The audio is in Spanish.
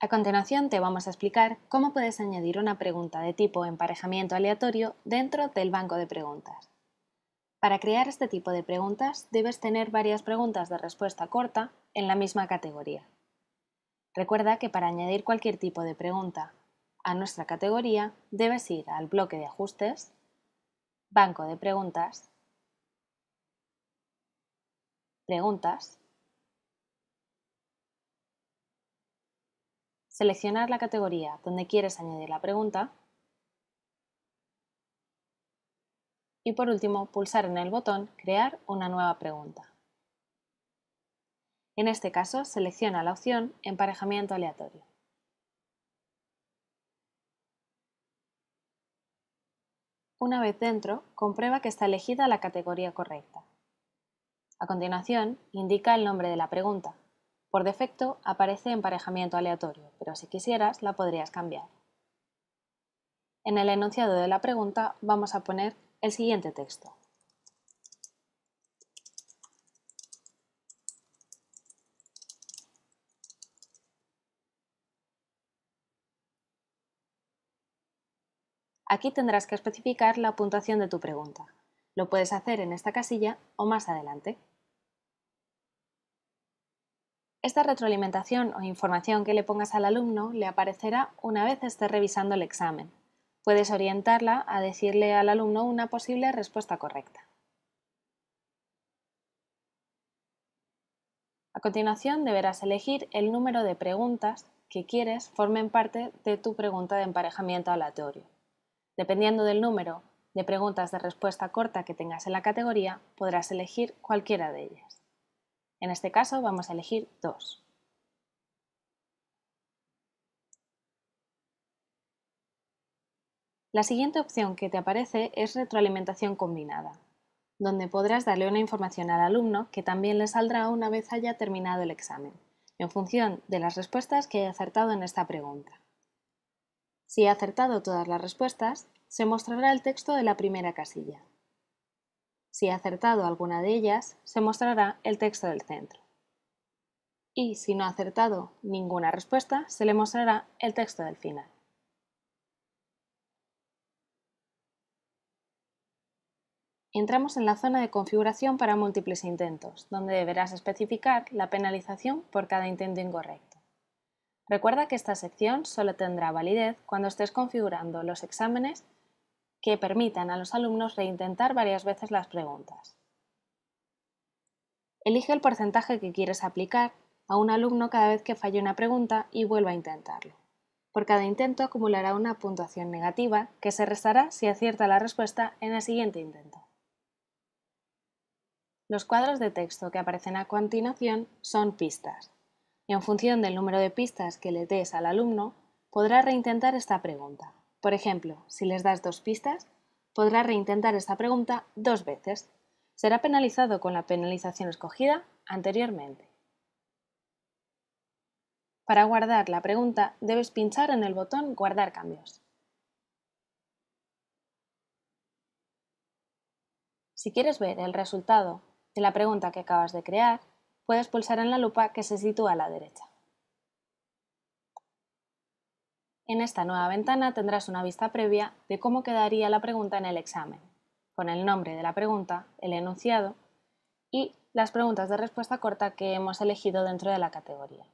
A continuación te vamos a explicar cómo puedes añadir una pregunta de tipo emparejamiento aleatorio dentro del banco de preguntas. Para crear este tipo de preguntas debes tener varias preguntas de respuesta corta en la misma categoría. Recuerda que para añadir cualquier tipo de pregunta a nuestra categoría debes ir al bloque de ajustes, banco de preguntas, preguntas seleccionar la categoría donde quieres añadir la pregunta y por último pulsar en el botón Crear una nueva pregunta. En este caso selecciona la opción Emparejamiento aleatorio. Una vez dentro, comprueba que está elegida la categoría correcta. A continuación, indica el nombre de la pregunta, por defecto aparece emparejamiento aleatorio, pero si quisieras la podrías cambiar. En el enunciado de la pregunta vamos a poner el siguiente texto. Aquí tendrás que especificar la puntuación de tu pregunta. Lo puedes hacer en esta casilla o más adelante. Esta retroalimentación o información que le pongas al alumno le aparecerá una vez esté revisando el examen. Puedes orientarla a decirle al alumno una posible respuesta correcta. A continuación deberás elegir el número de preguntas que quieres formen parte de tu pregunta de emparejamiento aleatorio. Dependiendo del número de preguntas de respuesta corta que tengas en la categoría, podrás elegir cualquiera de ellas. En este caso vamos a elegir dos. La siguiente opción que te aparece es retroalimentación combinada, donde podrás darle una información al alumno que también le saldrá una vez haya terminado el examen, en función de las respuestas que haya acertado en esta pregunta. Si ha acertado todas las respuestas, se mostrará el texto de la primera casilla, si ha acertado alguna de ellas, se mostrará el texto del centro. Y si no ha acertado ninguna respuesta, se le mostrará el texto del final. Entramos en la zona de configuración para múltiples intentos, donde deberás especificar la penalización por cada intento incorrecto. Recuerda que esta sección solo tendrá validez cuando estés configurando los exámenes que permitan a los alumnos reintentar varias veces las preguntas. Elige el porcentaje que quieres aplicar a un alumno cada vez que falle una pregunta y vuelva a intentarlo. Por cada intento acumulará una puntuación negativa que se restará si acierta la respuesta en el siguiente intento. Los cuadros de texto que aparecen a continuación son pistas. Y en función del número de pistas que le des al alumno, podrá reintentar esta pregunta. Por ejemplo, si les das dos pistas, podrá reintentar esta pregunta dos veces. Será penalizado con la penalización escogida anteriormente. Para guardar la pregunta debes pinchar en el botón Guardar cambios. Si quieres ver el resultado de la pregunta que acabas de crear, puedes pulsar en la lupa que se sitúa a la derecha. En esta nueva ventana tendrás una vista previa de cómo quedaría la pregunta en el examen, con el nombre de la pregunta, el enunciado y las preguntas de respuesta corta que hemos elegido dentro de la categoría.